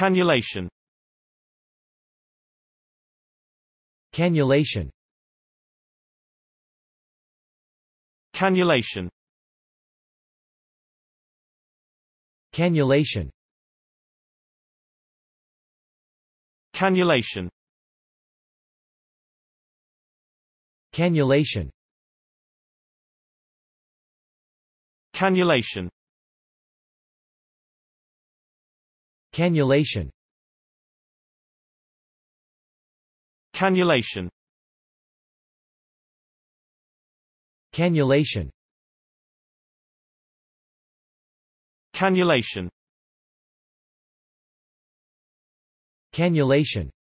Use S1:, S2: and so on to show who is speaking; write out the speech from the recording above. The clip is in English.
S1: Cannulation Cannulation Cannulation Cannulation Cannulation Cannulation Cannulation Cannulation Cannulation Cannulation Cannulation Cannulation